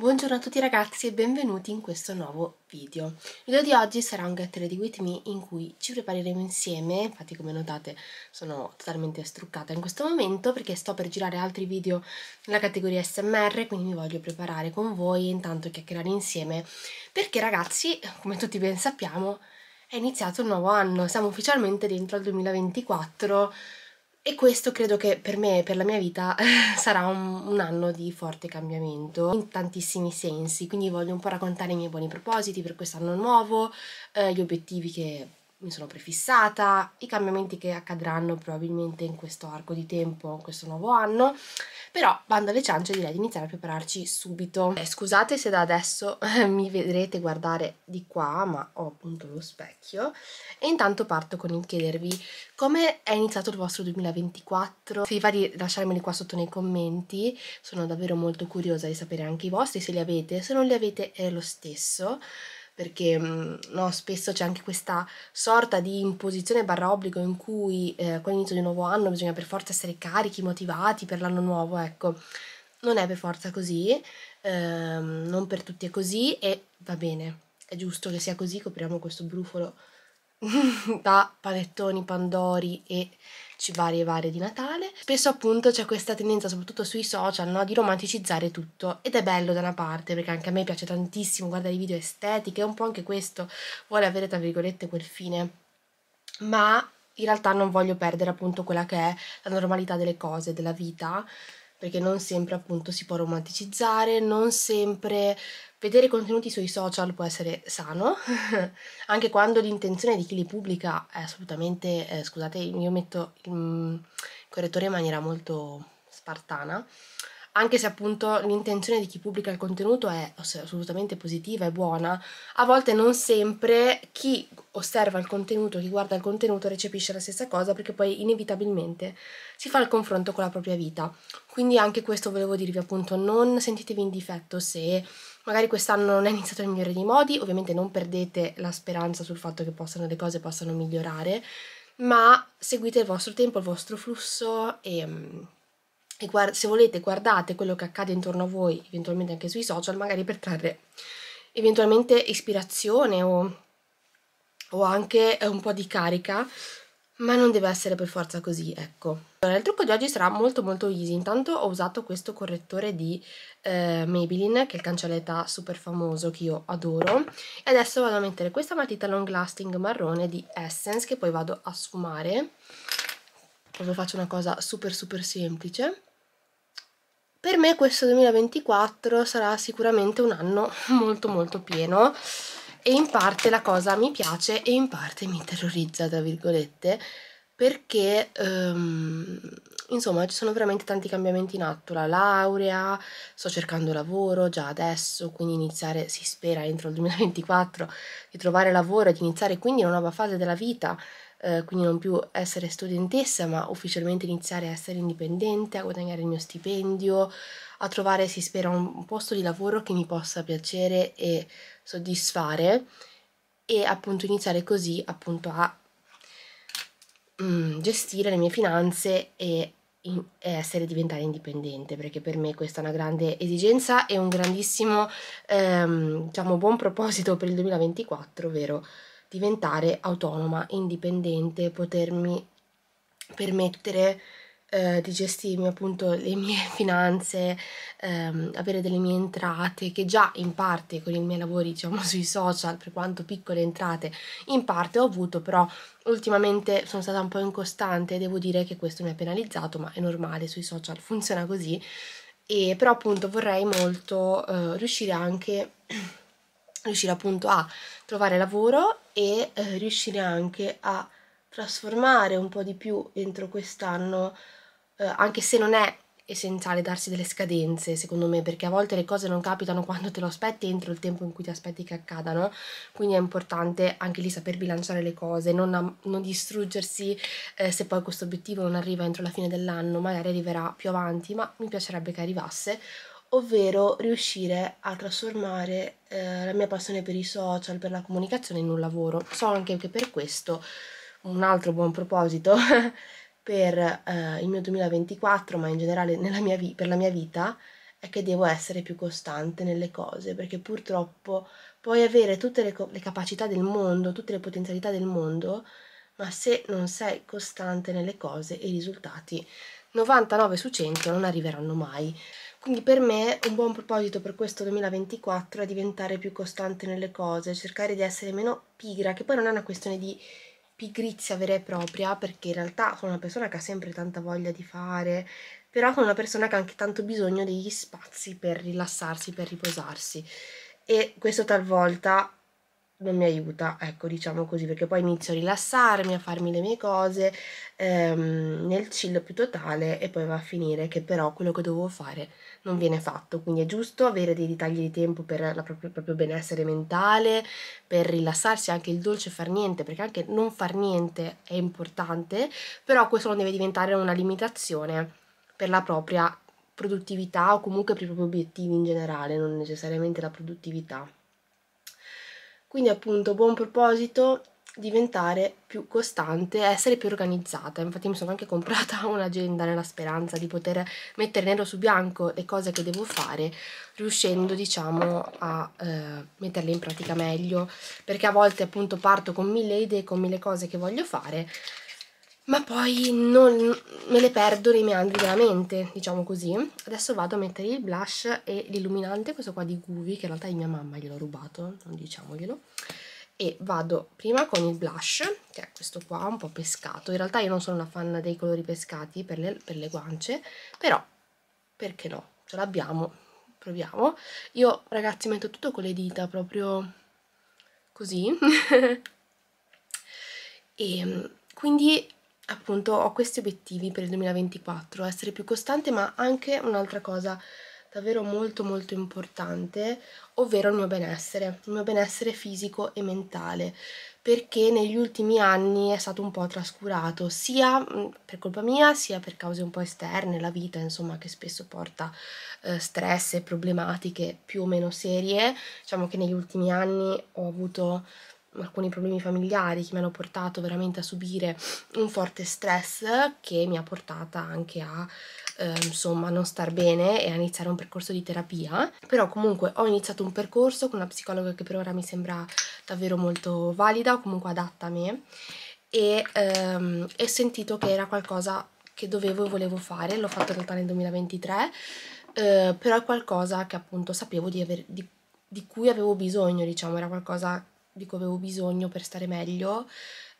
Buongiorno a tutti ragazzi e benvenuti in questo nuovo video. Il video di oggi sarà un get ready with me in cui ci prepareremo insieme, infatti come notate sono totalmente struccata in questo momento perché sto per girare altri video nella categoria SMR, quindi mi voglio preparare con voi e intanto chiacchierare insieme perché ragazzi, come tutti ben sappiamo, è iniziato un nuovo anno, siamo ufficialmente dentro al 2024 e questo credo che per me e per la mia vita sarà un, un, anno di forte cambiamento in tantissimi sensi, quindi voglio un po' raccontare i miei buoni propositi per quest'anno nuovo, eh, gli obiettivi che mi sono prefissata, i cambiamenti che accadranno probabilmente in questo arco di tempo, in questo nuovo anno, però bando alle ciance direi di iniziare a prepararci subito. Eh, scusate se da adesso mi vedrete guardare di qua, ma ho appunto lo specchio e intanto parto con il chiedervi come è iniziato il vostro 2024, se vi va di lasciarmeli qua sotto nei commenti, sono davvero molto curiosa di sapere anche i vostri, se li avete, se non li avete è lo stesso perché mhmm, no, spesso c'è anche questa sorta di imposizione barra obbligo in cui eh, con l'inizio di un nuovo anno bisogna per forza essere carichi, motivati per l'anno nuovo, ecco. Non è per forza così, ehm, non per tutti è così e va bene, è giusto che sia così, copriamo questo brufolo da panettoni, pandori e varie varie di Natale. Spesso appunto c'è questa tendenza, soprattutto sui social, no? di romanticizzare tutto ed è bello da una parte perché anche a me piace tantissimo guardare i video estetiche, un po' anche questo vuole avere tra virgolette quel fine. Ma in realtà non voglio perdere appunto quella che è la normalità delle cose, della vita perché non sempre appunto si può romanticizzare, non sempre vedere contenuti sui social può essere sano, anche quando l'intenzione di chi li pubblica è assolutamente, eh, scusate, io metto il mm, correttore in maniera molto spartana, anche se appunto l'intenzione di chi pubblica il contenuto è assolutamente positiva e buona, a volte non sempre chi osserva il contenuto, chi guarda il contenuto recepisce la stessa cosa perché poi inevitabilmente si fa il confronto con la propria vita. Quindi anche questo volevo dirvi appunto, non sentitevi in difetto se magari quest'anno non è iniziato nel migliore dei modi, ovviamente non perdete la speranza sul fatto che possano, le cose possano migliorare, ma seguite il vostro tempo, il vostro flusso e mm, e se volete guardate quello che accade intorno a voi, eventualmente anche sui social, magari per trarre eventualmente ispirazione o, o anche eh, un po' di carica, ma non deve essere per forza così, ecco. Allora, il trucco di oggi sarà molto molto easy, intanto ho usato questo correttore di eh, Maybelline, che è il cancelletta super famoso che io adoro, e adesso vado a mettere questa matita long lasting marrone di Essence, che poi vado a sfumare, proprio faccio una cosa super super semplice, per me questo 2024 sarà sicuramente un anno molto molto pieno e in parte la cosa mi piace e in parte mi terrorizza, tra virgolette, perché um, insomma ci sono veramente tanti cambiamenti in atto, la laurea, sto cercando lavoro già adesso, quindi iniziare, si spera entro il 2024, di trovare lavoro e di iniziare quindi una nuova fase della vita eh, quindi non più essere studentessa, ma ufficialmente iniziare a essere indipendente, a guadagnare il mio stipendio, a trovare, si spera, un posto di lavoro che mi possa piacere e soddisfare e appunto iniziare così appunto a mm, gestire le mie finanze e in, essere diventare indipendente perché per me questa è una grande esigenza e un grandissimo ehm, diciamo buon proposito per il 2024 ovvero diventare autonoma, indipendente, potermi permettere eh, di gestirmi appunto le mie finanze, ehm, avere delle mie entrate che già in parte con i miei lavori diciamo sui social, per quanto piccole entrate, in parte ho avuto, però ultimamente sono stata un po' incostante e devo dire che questo mi ha penalizzato, ma è normale, sui social funziona così. E però appunto vorrei molto eh, riuscire anche riuscire appunto a trovare lavoro e eh, riuscire anche a trasformare un po' di più entro quest'anno, eh, anche se non è essenziale darsi delle scadenze, secondo me, perché a volte le cose non capitano quando te lo aspetti entro il tempo in cui ti aspetti che accadano, quindi è importante anche lì saper bilanciare le cose, non, non distruggersi eh, se poi questo obiettivo non arriva entro la fine dell'anno, magari arriverà più avanti, ma mi piacerebbe che arrivasse, ovvero riuscire a trasformare eh, la mia passione per i social, per la comunicazione in un lavoro. So anche che per questo un altro buon proposito per eh, il mio 2024, ma in generale vi- per la mia vita, è che devo essere più costante nelle cose, perché purtroppo puoi avere tutte le, co- le capacità del mondo, tutte le potenzialità del mondo, ma se non sei costante nelle cose, i risultati 99 su 100 non arriveranno mai. Quindi per me un buon proposito per questo 2024 è diventare più costante nelle cose, cercare di essere meno pigra, che poi non è una questione di pigrizia vera e propria, perché in realtà sono una persona che ha sempre tanta voglia di fare, però sono una persona che ha anche tanto bisogno degli spazi per rilassarsi, per riposarsi. E questo talvolta non mi aiuta, ecco diciamo così, perché poi inizio a rilassarmi, a farmi le mie cose ehm, nel chill più totale e poi va a finire che però quello che dovevo fare non viene fatto, quindi è giusto avere dei ritagli di tempo per il proprio, proprio benessere mentale, per rilassarsi, anche il dolce far niente, perché anche non far niente è importante, però questo non deve diventare una limitazione per la propria produttività o comunque per i propri obiettivi in generale, non necessariamente la produttività. Quindi appunto buon proposito, diventare più costante, essere più organizzata. Infatti mi sono anche comprata un'agenda nella speranza di poter mettere nero su bianco le cose che devo fare, riuscendo diciamo a eh, metterle in pratica meglio, perché a volte appunto parto con mille idee, con mille cose che voglio fare ma poi non me le perdo nei meandri della mente, diciamo così. Adesso vado a mettere il blush e l'illuminante, questo qua di Guvi, che in realtà è mia mamma gliel'ho rubato, non diciamoglielo. E vado prima con il blush, che è questo qua, un po' pescato. In realtà io non sono una fan dei colori pescati per le, per le guance, però perché no? Ce l'abbiamo, proviamo. Io ragazzi metto tutto con le dita, proprio così. e mm, quindi appunto ho questi obiettivi per il 2024, essere più costante ma anche un'altra cosa davvero molto molto importante, ovvero il mio benessere, il mio benessere fisico e mentale, perché negli ultimi anni è stato un po' trascurato, sia mm, per colpa mia, sia per cause un po' esterne, la vita insomma che spesso porta eh, stress e problematiche più o meno serie, diciamo che negli ultimi anni ho avuto alcuni problemi familiari che mi hanno portato veramente a subire un forte stress che mi ha portata anche a eh, insomma non star bene e a iniziare un percorso di terapia però comunque ho iniziato un percorso con una psicologa che per ora mi sembra davvero molto valida o comunque adatta a me e ehm, ho sentito che era qualcosa che dovevo e volevo fare l'ho fatto in realtà nel 2023 eh, però è qualcosa che appunto sapevo di, aver, di, di cui avevo bisogno diciamo era qualcosa di cui avevo bisogno per stare meglio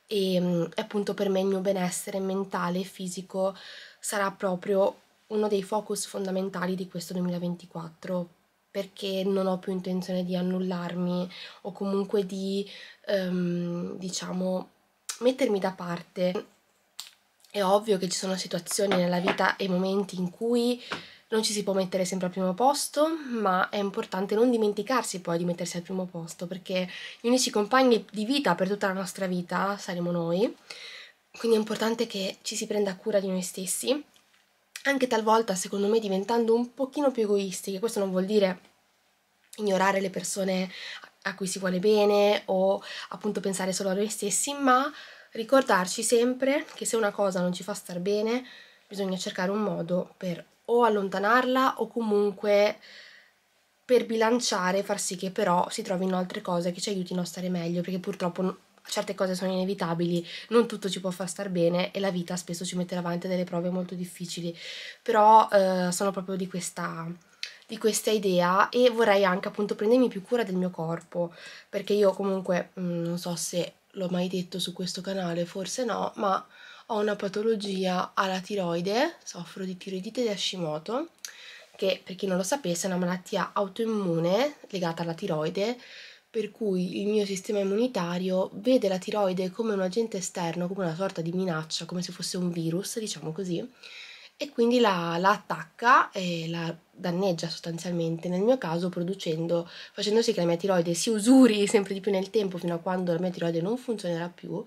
ehm, e appunto per me il mio benessere mentale e fisico sarà proprio uno dei focus fondamentali di questo 2024 perché non ho più intenzione di annullarmi o comunque di um, diciamo mettermi da parte è ovvio che ci sono situazioni nella vita e momenti in cui non ci si può mettere sempre al primo posto, ma è importante non dimenticarsi poi di mettersi al primo posto, perché gli unici compagni di vita per tutta la nostra vita saremo noi, quindi è importante che ci si prenda cura di noi stessi, anche talvolta secondo me diventando un pochino più egoisti, che questo non vuol dire ignorare le persone a cui si vuole bene o appunto pensare solo a noi stessi, ma ricordarci sempre che se una cosa non ci fa star bene, bisogna cercare un modo per o allontanarla o comunque per bilanciare, far sì che però si trovino altre cose che ci aiutino a stare meglio, perché purtroppo certe cose sono inevitabili, non tutto ci può far star bene e la vita spesso ci mette davanti a delle prove molto difficili, però eh, sono proprio di questa, di questa idea e vorrei anche appunto prendermi più cura del mio corpo, perché io comunque mh, mm, non so se l'ho mai detto su questo canale, forse no, ma ho una patologia alla tiroide, soffro di tiroidite di Hashimoto, che per chi non lo sapesse è una malattia autoimmune legata alla tiroide, per cui il mio sistema immunitario vede la tiroide come un agente esterno, come una sorta di minaccia, come se fosse un virus, diciamo così, e quindi la, la attacca e la danneggia sostanzialmente, nel mio caso producendo, facendo sì che la mia tiroide si usuri sempre di più nel tempo fino a quando la mia tiroide non funzionerà più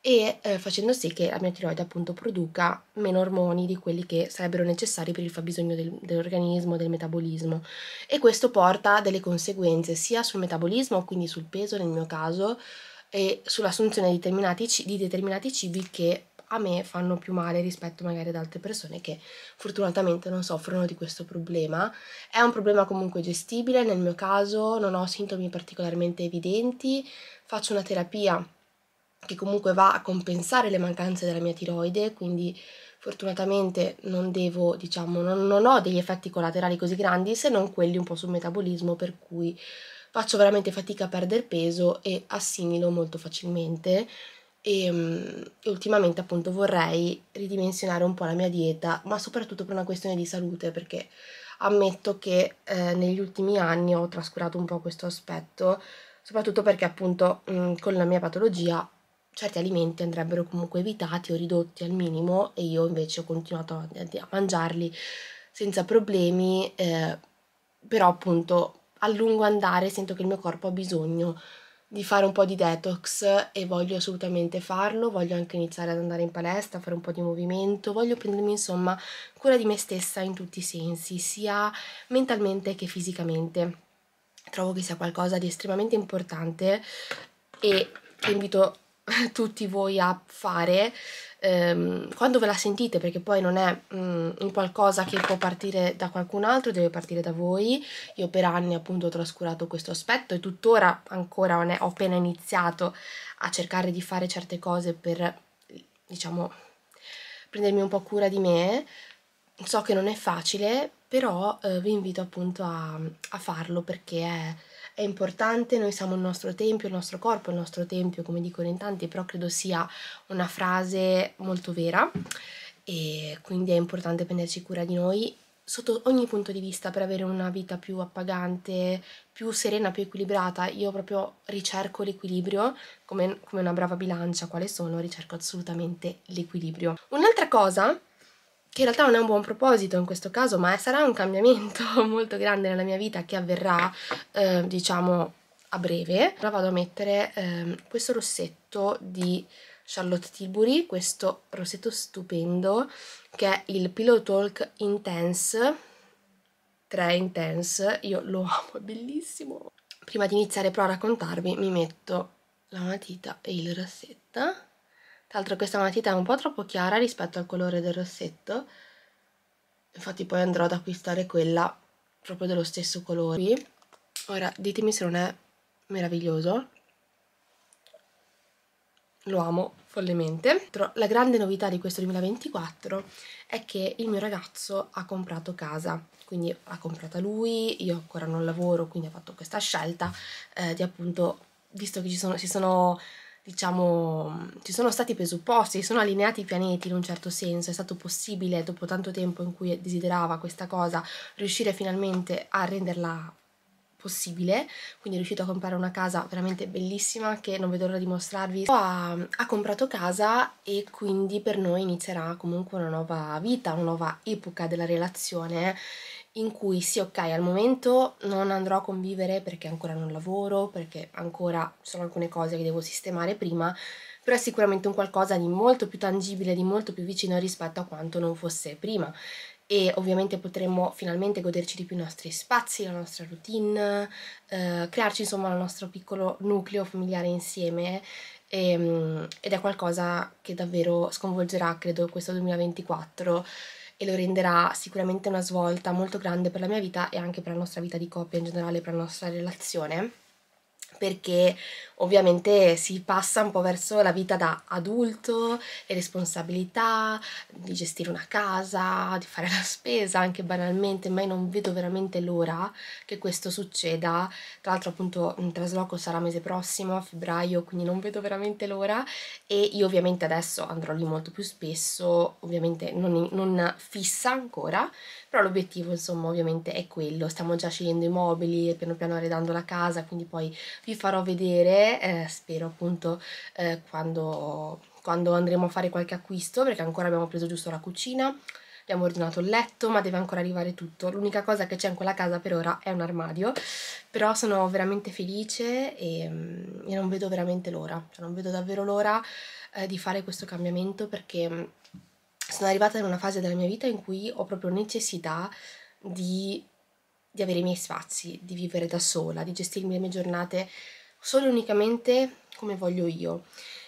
e eh, facendo sì che la mia tiroide appunto produca meno ormoni di quelli che sarebbero necessari per il fabbisogno del, dell'organismo, del metabolismo e questo porta a delle conseguenze sia sul metabolismo, quindi sul peso nel mio caso e sull'assunzione di determinati, di determinati cibi che a me fanno più male rispetto magari ad altre persone che fortunatamente non soffrono di questo problema. È un problema comunque gestibile, nel mio caso non ho sintomi particolarmente evidenti, faccio una terapia che comunque va a compensare le mancanze della mia tiroide, quindi fortunatamente non devo, diciamo, non, non ho degli effetti collaterali così grandi se non quelli un po' sul metabolismo per cui faccio veramente fatica a perdere peso e assimilo molto facilmente ehm, e ultimamente appunto vorrei ridimensionare un po' la mia dieta, ma soprattutto per una questione di salute perché ammetto che eh, negli ultimi anni ho trascurato un po' questo aspetto, soprattutto perché appunto mh, mm, con la mia patologia certi alimenti andrebbero comunque evitati o ridotti al minimo e io invece ho continuato a, a mangiarli senza problemi, eh, però appunto a lungo andare sento che il mio corpo ha bisogno di fare un po' di detox e voglio assolutamente farlo, voglio anche iniziare ad andare in palestra, fare un po' di movimento, voglio prendermi insomma cura di me stessa in tutti i sensi, sia mentalmente che fisicamente. Trovo che sia qualcosa di estremamente importante e che invito tutti voi a fare ehm, quando ve la sentite, perché poi non è mm, un qualcosa che può partire da qualcun altro, deve partire da voi. Io per anni appunto ho trascurato questo aspetto e tuttora ancora ho appena iniziato a cercare di fare certe cose per diciamo prendermi un po' cura di me. So che non è facile, però eh, vi invito appunto a, a farlo perché è è importante, noi siamo il nostro tempio, il nostro corpo è il nostro tempio, come dicono in tanti, però credo sia una frase molto vera e quindi è importante prenderci cura di noi sotto ogni punto di vista per avere una vita più appagante, più serena, più equilibrata. Io proprio ricerco l'equilibrio, come, come una brava bilancia quale sono, ricerco assolutamente l'equilibrio. Un'altra cosa che in realtà non è un buon proposito in questo caso, ma sarà un cambiamento molto grande nella mia vita che avverrà, eh, diciamo, a breve. Ora vado a mettere eh, questo rossetto di Charlotte Tilbury, questo rossetto stupendo che è il Pillow Talk Intense 3 Intense, io lo amo, è bellissimo. Prima di iniziare però a raccontarvi mi metto la matita e il rossetto tra l'altro questa matita è un po' troppo chiara rispetto al colore del rossetto, infatti poi andrò ad acquistare quella proprio dello stesso colore. Ora ditemi se non è meraviglioso, lo amo follemente. La grande novità di questo 2024 è che il mio ragazzo ha comprato casa, quindi l'ha comprata lui, io ancora non lavoro, quindi ha fatto questa scelta eh, di appunto, visto che ci sono, si sono diciamo, ci sono stati presupposti, si sono allineati i pianeti in un certo senso, è stato possibile dopo tanto tempo in cui desiderava questa cosa riuscire finalmente a renderla possibile, quindi è riuscito a comprare una casa veramente bellissima che non vedo l'ora di mostrarvi. Ha, ha, comprato casa e quindi per noi inizierà comunque una nuova vita, una nuova epoca della relazione in cui sì ok al momento non andrò a convivere perché ancora non lavoro, perché ancora ci sono alcune cose che devo sistemare prima, però è sicuramente un qualcosa di molto più tangibile, di molto più vicino rispetto a quanto non fosse prima e ovviamente potremmo finalmente goderci di più i nostri spazi, la nostra routine, eh, crearci insomma il nostro piccolo nucleo familiare insieme e, ehm, ed è qualcosa che davvero sconvolgerà credo questo 2024 e lo renderà sicuramente una svolta molto grande per la mia vita e anche per la nostra vita di coppia in generale, per la nostra relazione perché ovviamente si passa un po' verso la vita da adulto, le responsabilità di gestire una casa, di fare la spesa anche banalmente, ma io non vedo veramente l'ora che questo succeda. Tra l'altro appunto il trasloco sarà mese prossimo, a febbraio, quindi non vedo veramente l'ora e io ovviamente adesso andrò lì molto più spesso, ovviamente non, non fissa ancora, però l'obiettivo insomma ovviamente è quello, stiamo già scegliendo i mobili, piano piano arredando la casa, quindi poi vi farò vedere, eh, spero appunto eh, quando, quando andremo a fare qualche acquisto, perché ancora abbiamo preso giusto la cucina, abbiamo ordinato il letto ma deve ancora arrivare tutto l'unica cosa che c'è in quella casa per ora è un armadio però sono veramente felice e, mm, e non vedo veramente l'ora cioè non vedo davvero l'ora eh, di fare questo cambiamento perché mm, sono arrivata in una fase della mia vita in cui ho proprio necessità di, di avere i miei spazi, di vivere da sola, di gestirmi le mie giornate solo e unicamente come voglio io.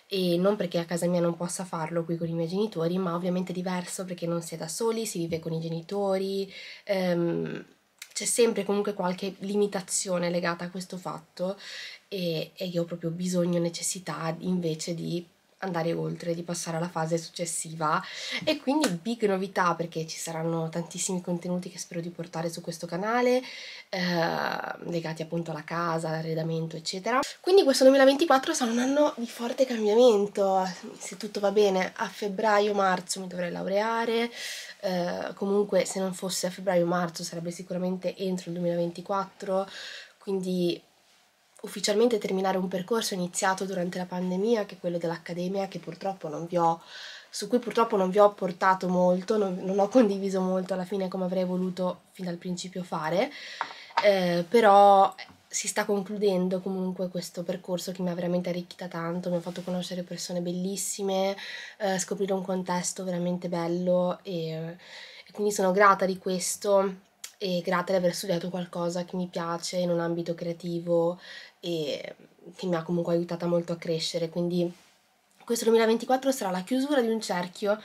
E non perché a casa mia non possa farlo qui con i miei genitori, ma ovviamente è diverso perché non si è da soli, si vive con i genitori, ehm, c'è sempre comunque qualche limitazione legata a questo fatto e, e io ho proprio bisogno, necessità invece di andare oltre, di passare alla fase successiva e quindi big novità perché ci saranno tantissimi contenuti che spero di portare su questo canale eh, legati appunto alla casa, all'arredamento eccetera. Quindi questo 2024 sarà un anno di forte cambiamento, se tutto va bene a febbraio-marzo mi dovrei laureare, eh, comunque se non fosse a febbraio-marzo sarebbe sicuramente entro il 2024, quindi ufficialmente terminare un percorso iniziato durante la pandemia, che è quello dell'Accademia, che purtroppo non vi ho su cui purtroppo non vi ho portato molto, non, non, ho condiviso molto alla fine come avrei voluto fin dal principio fare, eh, però si sta concludendo comunque questo percorso che mi ha veramente arricchita tanto, mi ha fatto conoscere persone bellissime, eh, scoprire un contesto veramente bello e, e quindi sono grata di questo e grata di aver studiato qualcosa che mi piace in un ambito creativo e che mi ha comunque aiutata molto a crescere. Quindi questo 2024 sarà la chiusura di un cerchio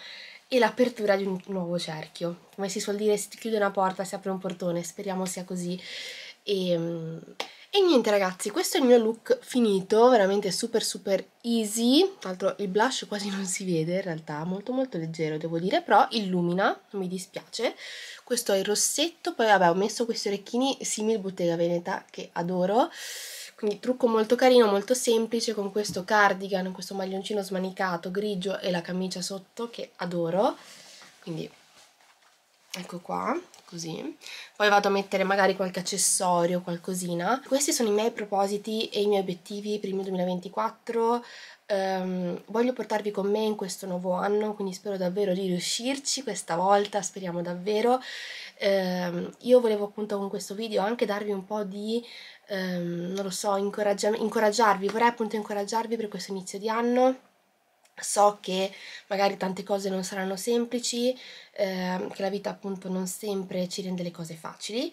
e l'apertura di un nuovo cerchio. Come si suol dire, si chiude una porta, si apre un portone, speriamo sia così. E, ehm, e niente ragazzi, questo è il mio look finito, veramente super super easy, tra l'altro il blush quasi non si vede in realtà, molto molto leggero devo dire, però illumina, non mi dispiace. Questo è il rossetto, poi vabbè ho messo questi orecchini simili Bottega Veneta che adoro, quindi trucco molto carino, molto semplice con questo cardigan, questo maglioncino smanicato grigio e la camicia sotto che adoro, quindi ecco qua, così poi vado a mettere magari qualche accessorio qualcosina questi sono i miei propositi e i miei obiettivi per il mio 2024 um, voglio portarvi con me in questo nuovo anno quindi spero davvero di riuscirci questa volta speriamo davvero um, io volevo appunto con questo video anche darvi un po' di um, non lo so incoraggiarvi vorrei appunto incoraggiarvi per questo inizio di anno So che magari tante cose non saranno semplici, ehm, che la vita appunto non sempre ci rende le cose facili,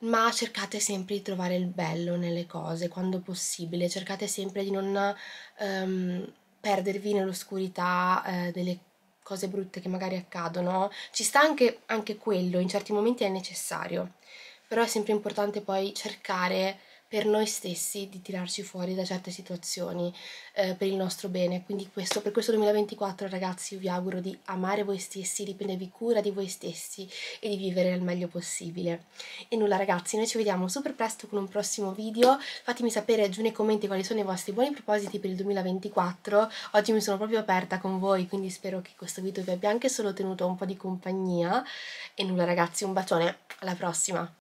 ma cercate sempre di trovare il bello nelle cose quando possibile, cercate sempre di non ehm, perdervi nell'oscurità eh, delle cose brutte che magari accadono. Ci sta anche, anche quello, in certi momenti è necessario, però è sempre importante poi cercare per noi stessi di tirarci fuori da certe situazioni eh, per il nostro bene. Quindi questo, per questo 2024 ragazzi vi auguro di amare voi stessi, di prendervi cura di voi stessi e di vivere al meglio possibile. E nulla ragazzi, noi ci vediamo super presto con un prossimo video. Fatemi sapere giù nei commenti quali sono i vostri buoni propositi per il 2024. Oggi mi sono proprio aperta con voi, quindi spero che questo video vi abbia anche solo tenuto un po' di compagnia. E nulla ragazzi, un bacione, alla prossima!